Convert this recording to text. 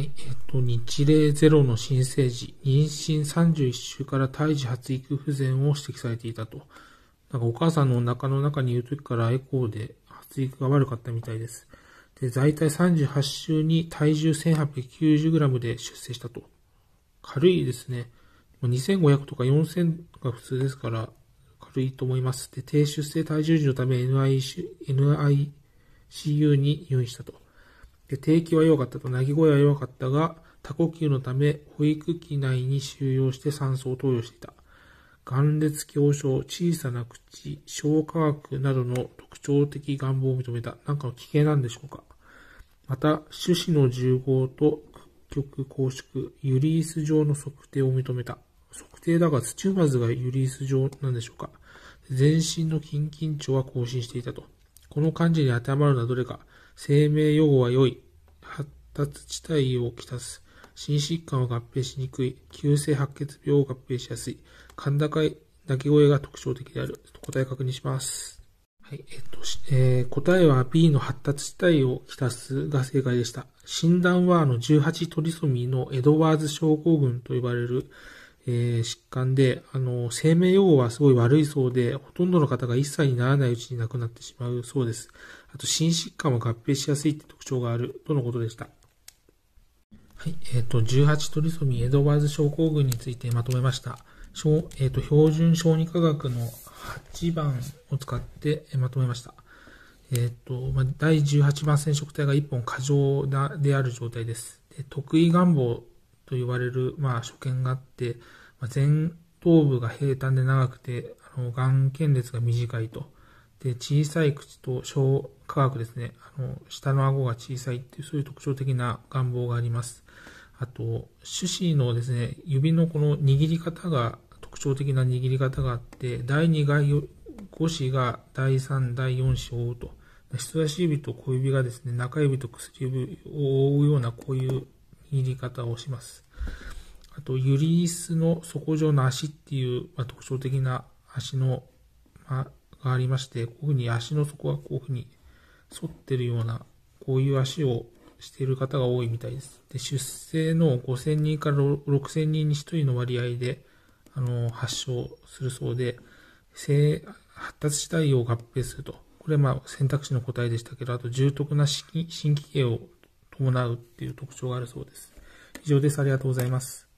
はい。えっ、と、日例ゼロの新生児、妊娠31週から胎児発育不全を指摘されていたと。なんかお母さんのお腹の中にいる時からエコーで発育が悪かったみたいです。で、在体38週に体重 1890g で出生したと。軽いですね。2500とか4000が普通ですから、軽いと思います。で、低出生体重時のため NICU に入院したと。で、定期は弱かったと、鳴き声は弱かったが、多呼吸のため、保育器内に収容して酸素を投与していた。眼裂狭小、小さな口、消化学などの特徴的願望を認めた。なんかの危険なんでしょうか。また、種子の重合と屈曲拘縮、ユリース状の測定を認めた。測定だが土踏まずがユリース状なんでしょうか。全身の筋緊張は更新していたと。この漢字に当てはまるのはどれか。生命予後は良い。発達地帯をきたす。心疾患を合併しにくい。急性白血病を合併しやすい。甲高い鳴き声が特徴的である。答え確認します。はい、えっと、えー、答えは B の発達地帯をきたすが正解でした。診断はあの18トリソミーのエドワーズ症候群と呼ばれるえー、疾患で、あの、生命予後はすごい悪いそうで、ほとんどの方が1歳にならないうちに亡くなってしまうそうです。あと、心疾患も合併しやすいって特徴があるとのことでした。はい、えっ、ー、と、18トリソミーエドワーズ症候群についてまとめました。えっ、ー、と、標準小児科学の8番を使ってまとめました。えっ、と、まあ、第18番染色体が1本過剰である状態です。で得意願望と言われる、まあ、所見があって、まあ、前頭部が平坦で長くて、あの眼瞼裂が短いと。で、小さい口と小科学ですね、あの下の顎が小さいっていう、そういう特徴的な願望があります。あと、手指のですね、指のこの握り方が、特徴的な握り方があって、第2外5子が第3、第4子を覆うと。人差し指と小指がですね、中指と薬指を覆うようなこういう入り方をします。あと、ユリースの底状の足っていう、まあ、特徴的な足の、まあ、がありまして、こういうふうに足の底がこういうふうに反ってるような、こういう足をしている方が多いみたいです。で出生の5000人から6000人に1人の割合であの発症するそうで、発達したいよう合併すると。これはまあ選択肢の答えでしたけど、あと重篤な心神経を伴うっていう特徴があるそうです。以上です。ありがとうございます。